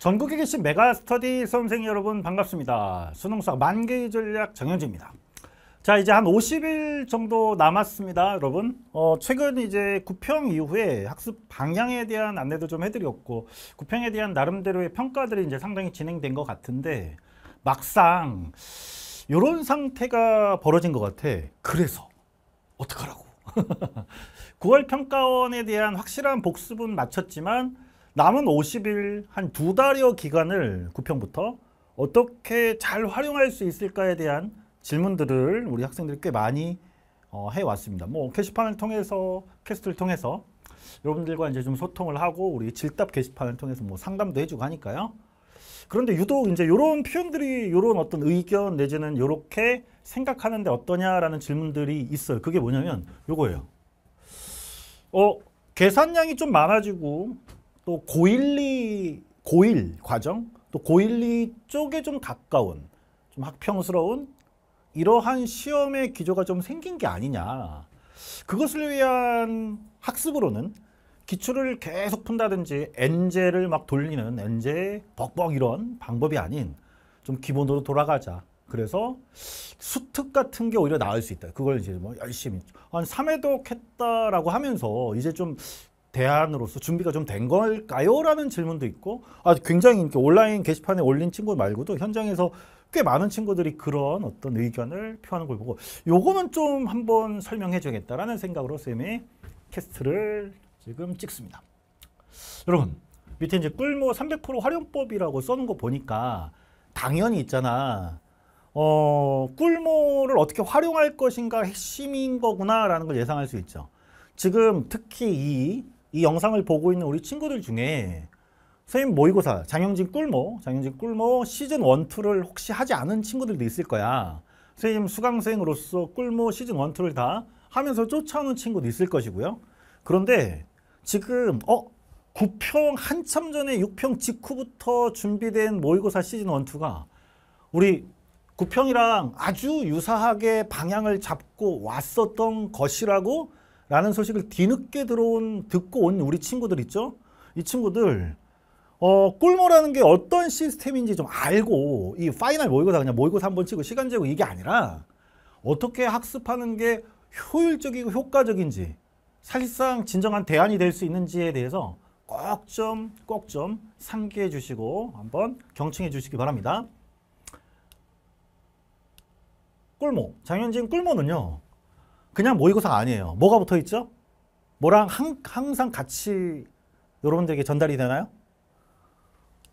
전국에 계신 메가스터디 선험생 여러분 반갑습니다. 수능수학 만기 전략 정현주입니다. 자 이제 한 50일 정도 남았습니다 여러분 어, 최근 이제 구평 이후에 학습 방향에 대한 안내도 좀 해드렸고 구평에 대한 나름대로의 평가들이 이제 상당히 진행된 것 같은데 막상 이런 상태가 벌어진 것 같아 그래서 어떡하라고 9월 평가원에 대한 확실한 복습은 마쳤지만 남은 50일 한 두 달여 기간을 구평부터 어떻게 잘 활용할 수 있을까에 대한 질문들을 우리 학생들이 꽤 많이 어, 해왔습니다. 뭐 게시판을 통해서 캐스트를 통해서 여러분들과 이제 좀 소통을 하고 우리 질답 게시판을 통해서 뭐 상담도 해주고 하니까요. 그런데 유독 이제 이런 표현들이 이런 어떤 의견 내지는 이렇게 생각하는데 어떠냐라는 질문들이 있어요. 그게 뭐냐면 요거예요. 어 계산량이 좀 많아지고 또 고일리 고일 과정 또 고일리 쪽에 좀 가까운 좀 학평스러운 이러한 시험의 기조가 좀 생긴 게 아니냐. 그것을 위한 학습으로는 기출을 계속 푼다든지 엔제를 막 돌리는 엔제 벅벅 이런 방법이 아닌 좀 기본으로 돌아가자. 그래서 수특 같은 게 오히려 나을 수 있다. 그걸 이제 뭐 열심히 한 3회독 했다라고 하면서 이제 좀 대안으로서 준비가 좀 된 걸까요? 라는 질문도 있고 아, 굉장히 이렇게 온라인 게시판에 올린 친구 말고도 현장에서 꽤 많은 친구들이 그런 어떤 의견을 표하는 걸 보고 요거는 좀 한번 설명해 줘야겠다라는 생각으로 쌤이 캐스트를 지금 찍습니다. 여러분 밑에 이제 꿀모 300% 활용법이라고 써놓은 거 보니까 당연히 있잖아. 어, 꿀모를 어떻게 활용할 것인가 핵심인 거구나라는 걸 예상할 수 있죠. 지금 특히 이이 영상을 보고 있는 우리 친구들 중에 선생님 모의고사, 장영진 꿀모, 장영진 꿀모 시즌 1, 2를 혹시 하지 않은 친구들도 있을 거야. 선생님 수강생으로서 꿀모 시즌 1, 2를다 하면서 쫓아오는 친구도 있을 것이고요. 그런데 지금 어 9평 한참 전에 6평 직후부터 준비된 모의고사 시즌 1, 2가 우리 9평이랑 아주 유사하게 방향을 잡고 왔었던 것이라고 라는 소식을 뒤늦게 들어온 듣고 온 우리 친구들 있죠. 이 친구들 어, 꿀모라는 게 어떤 시스템인지 좀 알고 이 파이널 모의고사 그냥 모의고사 한 번 치고 시간 재고 이게 아니라 어떻게 학습하는 게 효율적이고 효과적인지 사실상 진정한 대안이 될 수 있는지에 대해서 꼭 좀 꼭 좀 상기해 주시고 한번 경청해 주시기 바랍니다. 꿀모, 장현진 꿀모는요. 그냥 모의고사 아니에요. 뭐가 붙어 있죠? 뭐랑 항, 상 같이 여러분들에게 전달이 되나요?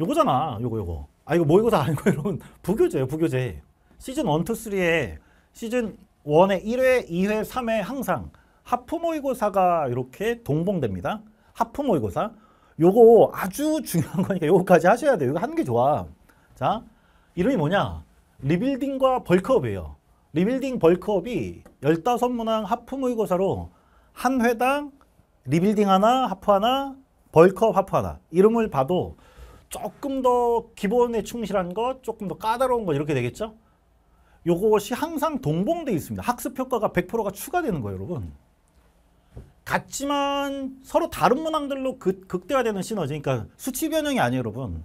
요거잖아. 요거 요거. 아 이거 모의고사 아니고 여러분 부교재예요. 부교재. 시즌 1, 2, 3에 시즌 1의 1회, 2회, 3회 항상 하프 모의고사가 이렇게 동봉됩니다. 하프 모의고사. 요거 아주 중요한 거니까 요거까지 하셔야 돼요. 이거 하는 게 좋아. 자, 이름이 뭐냐? 리빌딩과 벌크업이에요. 리빌딩 벌크업이 15문항 하프 모의고사로 한 회당 리빌딩 하나, 하프 하나, 벌크업 하프 하나 이름을 봐도 조금 더 기본에 충실한 것, 조금 더 까다로운 것 이렇게 되겠죠? 요것이 항상 동봉돼 있습니다. 학습 효과가 100%가 추가되는 거예요, 여러분. 같지만 서로 다른 문항들로 그, 극대화되는 시너지, 그러니까 수치 변형이 아니에요, 여러분.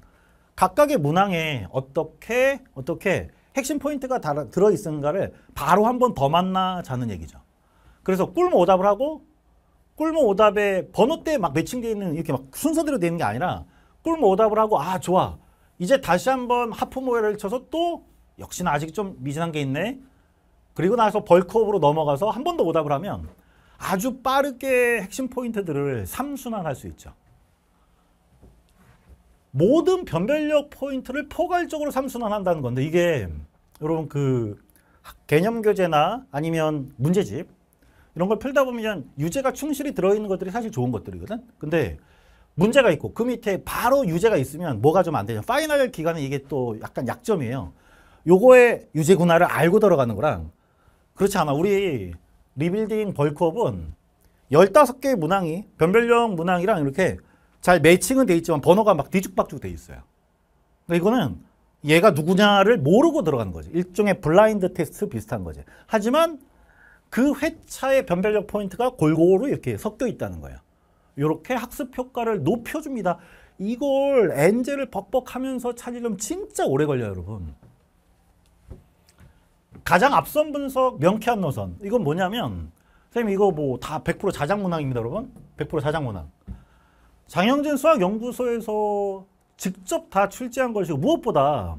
각각의 문항에 어떻게 어떻게 핵심 포인트가 들어있은가를 바로 한 번 더 만나자는 얘기죠. 그래서 꿀모 오답을 하고 꿀모 오답에 번호대에 막 매칭되어 있는 이렇게 막 순서대로 되는 게 아니라 꿀모 오답을 하고 아 좋아 이제 다시 한 번 하프 모회를 쳐서 또 역시나 아직 좀 미진한 게 있네 그리고 나서 벌크업으로 넘어가서 한 번 더 오답을 하면 아주 빠르게 핵심 포인트들을 3순환할 수 있죠. 모든 변별력 포인트를 포괄적으로 삼순환한다는 건데 이게 여러분 그 개념 교재나 아니면 문제집 이런 걸 풀다 보면 유제가 충실히 들어있는 것들이 사실 좋은 것들이거든. 근데 문제가 있고 그 밑에 바로 유제가 있으면 뭐가 좀 안 되냐. 파이널 기간은 이게 또 약간 약점이에요. 요거에 유제 구나를 알고 들어가는 거랑 그렇지 않아. 우리 리빌딩 벌크업은 1 5 개의 문항이 변별력 문항이랑 이렇게 잘 매칭은 돼 있지만 번호가 막 뒤죽박죽 돼 있어요. 근데 이거는 얘가 누구냐를 모르고 들어간 거지. 일종의 블라인드 테스트 비슷한 거지. 하지만 그 회차의 변별력 포인트가 골고루 이렇게 섞여 있다는 거예요. 이렇게 학습 효과를 높여줍니다. 이걸 엔젤을 벅벅하면서 찾으려면 진짜 오래 걸려요, 여러분. 가장 앞선 분석 명쾌한 노선. 이건 뭐냐면 선생님 이거 뭐 다 100% 자작문항입니다, 여러분. 100% 자작문항. 장영진 수학연구소에서 직접 다 출제한 것이고 무엇보다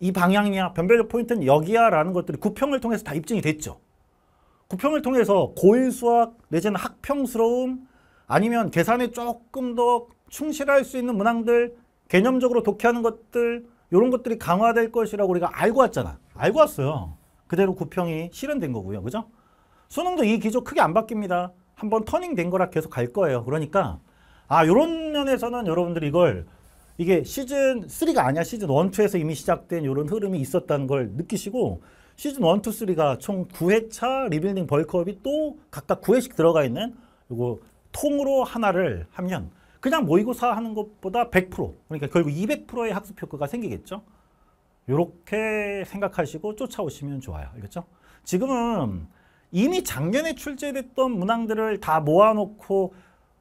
이 방향이야, 변별적 포인트는 여기야 라는 것들이 구평을 통해서 다 입증이 됐죠. 구평을 통해서 고인 수학 내지는 학평스러움 아니면 계산에 조금 더 충실할 수 있는 문항들 개념적으로 독해하는 것들 이런 것들이 강화될 것이라고 우리가 알고 왔잖아. 알고 왔어요. 그대로 구평이 실현된 거고요. 그죠? 수능도 이 기조 크게 안 바뀝니다. 한번 터닝 된 거라 계속 갈 거예요. 그러니까 아 이런 면에서는 여러분들이 이걸 이게 시즌 3가 아니야 시즌 1, 2에서 이미 시작된 이런 흐름이 있었다는 걸 느끼시고 시즌 1, 2, 3가 총 9회차 리빌딩 벌크업이 또 각각 9회씩 들어가 있는 요거 통으로 하나를 하면 그냥 모의고사 하는 것보다 100% 그러니까 결국 200%의 학습 효과가 생기겠죠. 요렇게 생각하시고 쫓아오시면 좋아요. 알겠죠? 지금은 이미 작년에 출제됐던 문항들을 다 모아놓고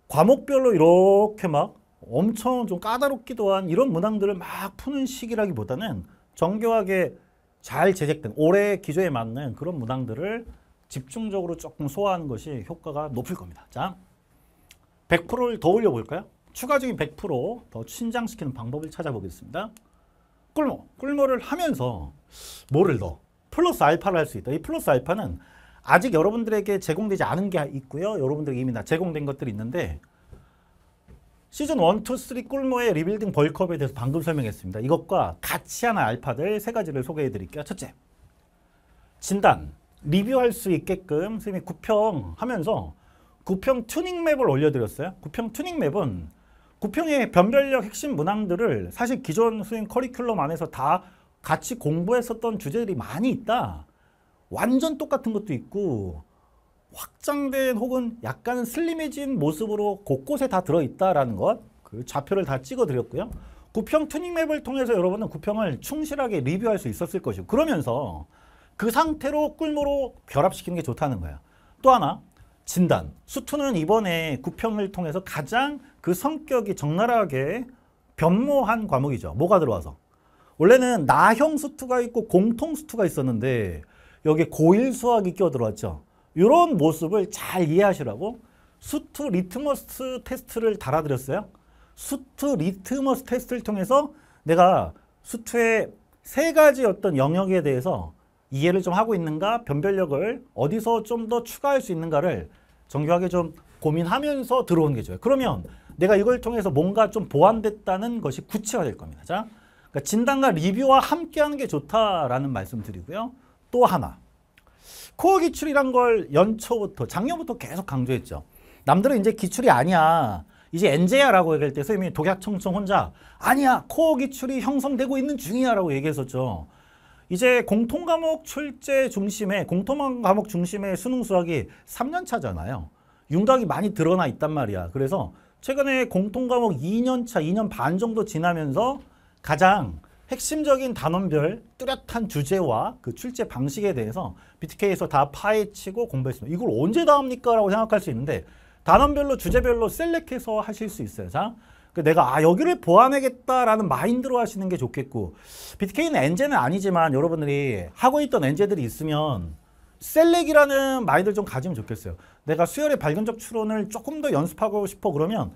과목별로 이렇게 막 엄청 좀 까다롭기도 한 이런 문항들을 막 푸는 시기라기보다는 정교하게 잘 제작된 올해 기조에 맞는 그런 문항들을 집중적으로 조금 소화하는 것이 효과가 높을 겁니다. 자, 100%를 더 올려볼까요? 추가적인 100%더 신장시키는 방법을 찾아보겠습니다. 꿀모, 꿀모를 하면서 뭐를 더 플러스 알파를 할 수 있다. 이 플러스 알파는 아직 여러분들에게 제공되지 않은 게 있고요. 여러분들에게 이미 다 제공된 것들이 있는데 시즌 1, 2, 3 꿀모의 리빌딩 벌크업에 대해서 방금 설명했습니다. 이것과 같이 하는 알파들 세 가지를 소개해 드릴게요. 첫째, 진단, 리뷰할 수 있게끔 선생님이 구평하면서 구평 튜닝 맵을 올려드렸어요. 구평 튜닝 맵은 구평의 변별력 핵심 문항들을 사실 기존 수행 커리큘럼 안에서 다 같이 공부했었던 주제들이 많이 있다. 완전 똑같은 것도 있고 확장된 혹은 약간 슬림해진 모습으로 곳곳에 다 들어있다라는 것 그 좌표를 다 찍어드렸고요. 구평 튜닝맵을 통해서 여러분은 구평을 충실하게 리뷰할 수 있었을 것이고 그러면서 그 상태로 꿀모로 결합시키는 게 좋다는 거예요. 또 하나 진단. 수투는 이번에 구평을 통해서 가장 그 성격이 적나라하게 변모한 과목이죠. 뭐가 들어와서. 원래는 나형 수투가 있고 공통 수투가 있었는데 여기 고일 수학이 끼어들었죠. 이런 모습을 잘 이해하시라고 수트 리트머스 테스트를 달아드렸어요. 수트 리트머스 테스트를 통해서 내가 수트의 세 가지 어떤 영역에 대해서 이해를 좀 하고 있는가 변별력을 어디서 좀 더 추가할 수 있는가를 정교하게 좀 고민하면서 들어온게 좋아요. 그러면 내가 이걸 통해서 뭔가 좀 보완됐다는 것이 구체화될 겁니다. 자, 그러니까 진단과 리뷰와 함께 하는 게 좋다라는 말씀 드리고요. 또 하나. 코어 기출이란 걸 연초부터 작년부터 계속 강조했죠. 남들은 이제 기출이 아니야. 이제 엔제야 라고 얘기할 때 선생님이 독약청청 혼자 아니야 코어 기출이 형성되고 있는 중이야 라고 얘기했었죠. 이제 공통과목 출제 중심에 공통과목 중심의 수능 수학이 3년 차잖아요. 윤곽이 많이 드러나 있단 말이야. 그래서 최근에 공통과목 2년 차, 2년 반 정도 지나면서 가장 핵심적인 단원별 뚜렷한 주제와 그 출제 방식에 대해서 BTK에서 다 파헤치고 공부했습니다. 이걸 언제 다 합니까? 라고 생각할 수 있는데 단원별로 주제별로 셀렉해서 하실 수 있어요. 자, 그 내가 아 여기를 보완하겠다라는 마인드로 하시는 게 좋겠고 BTK는 엔제는 아니지만 여러분들이 하고 있던 엔제들이 있으면 셀렉이라는 마인드를 좀 가지면 좋겠어요. 내가 수열의 발견적 추론을 조금 더 연습하고 싶어 그러면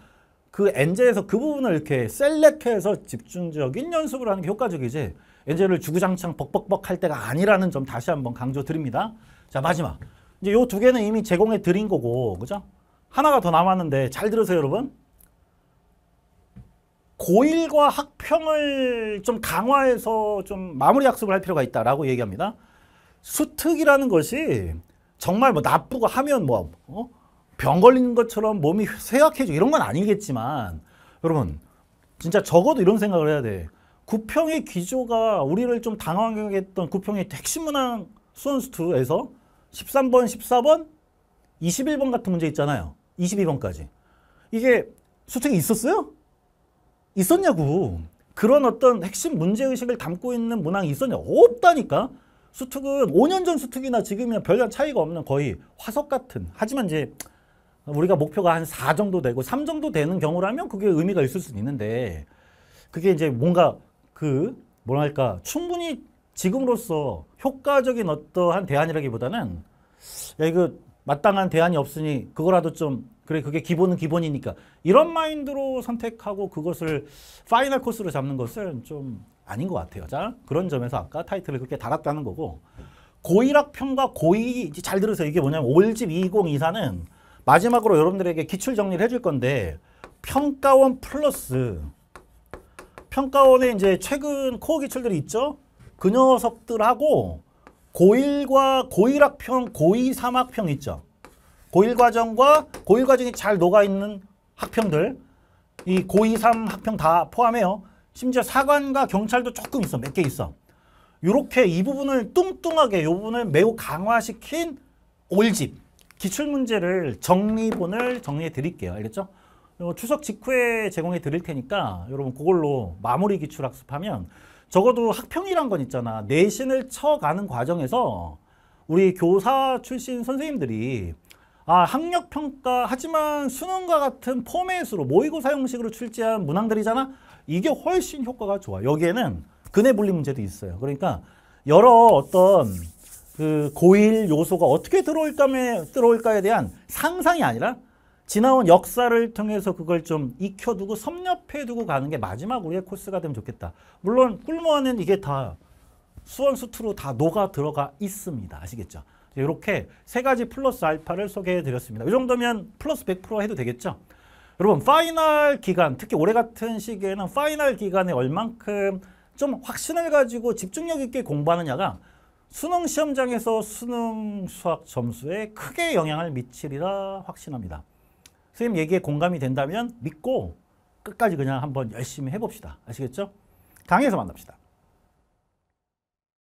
그 엔젤에서 그 부분을 이렇게 셀렉해서 집중적인 연습을 하는 게 효과적이지 엔젤을 주구장창 벅벅벅 할 때가 아니라는 점 다시 한번 강조드립니다. 자 마지막 이제 요 두 개는 이미 제공해 드린 거고 그죠? 하나가 더 남았는데 잘 들으세요 여러분. 고일과 학평을 좀 강화해서 좀 마무리 학습을 할 필요가 있다라고 얘기합니다. 수특이라는 것이 정말 뭐 나쁘고 하면 뭐 어? 병 걸리는 것처럼 몸이 쇠약해지 이런 건 아니겠지만 여러분 진짜 적어도 이런 생각을 해야 돼. 구평의 기조가 우리를 좀 당황하게 했던 구평의 핵심문항 수원수투에서 13번, 14번, 21번 같은 문제 있잖아요. 22번까지. 이게 수특이 있었어요? 있었냐고. 그런 어떤 핵심 문제의식을 담고 있는 문항이 있었냐? 없다니까. 수특은 5년 전 수특이나 지금이나 별다른 차이가 없는 거의 화석 같은. 하지만 이제 우리가 목표가 한 4 정도 되고 3 정도 되는 경우라면 그게 의미가 있을 수는 있는데 그게 이제 뭔가 그 뭐랄까 충분히 지금으로서 효과적인 어떠한 대안이라기보다는 야 이거 마땅한 대안이 없으니 그거라도 좀 그래 그게 기본은 기본이니까 이런 마인드로 선택하고 그것을 파이널 코스로 잡는 것은 좀 아닌 것 같아요. 자 그런 점에서 아까 타이틀을 그렇게 달았다는 거고 고1학평과고2잘 들으세요. 이게 뭐냐면 올집 2024는 마지막으로 여러분들에게 기출 정리를 해줄 건데 평가원 플러스 평가원에 이제 최근 코어 기출들이 있죠? 그 녀석들하고 고1과 고1학평, 고2, 3학평 있죠? 고1 과정과 고1 과정이 잘 녹아있는 학평들 이 고2, 3학평 다 포함해요. 심지어 사관과 경찰도 조금 있어. 몇 개 있어. 이렇게 이 부분을 뚱뚱하게 이 부분을 매우 강화시킨 올집 기출문제를 정리본을 정리해 드릴게요. 알겠죠? 어, 추석 직후에 제공해 드릴 테니까 여러분 그걸로 마무리 기출 학습하면 적어도 학평이란 건 있잖아. 내신을 쳐가는 과정에서 우리 교사 출신 선생님들이 아, 학력평가 하지만 수능과 같은 포맷으로 모의고사 형식으로 출제한 문항들이잖아. 이게 훨씬 효과가 좋아. 여기에는 근해 분리 문제도 있어요. 그러니까 여러 어떤 그 고일 요소가 어떻게 들어올까에, 들어올까에 대한 상상이 아니라 지나온 역사를 통해서 그걸 좀 익혀두고 섭렵해두고 가는 게 마지막 우리의 코스가 되면 좋겠다. 물론 꿀모아는 이게 다 수원수트로 다 녹아 들어가 있습니다. 아시겠죠? 이렇게 세 가지 플러스 알파를 소개해드렸습니다. 이 정도면 플러스 100% 해도 되겠죠? 여러분 파이널 기간, 특히 올해 같은 시기에는 파이널 기간에 얼만큼 좀 확신을 가지고 집중력 있게 공부하느냐가 수능 시험장에서 수능 수학 점수에 크게 영향을 미치리라 확신합니다. 선생님 얘기에 공감이 된다면 믿고 끝까지 그냥 한번 열심히 해봅시다. 아시겠죠? 강의에서 만납시다.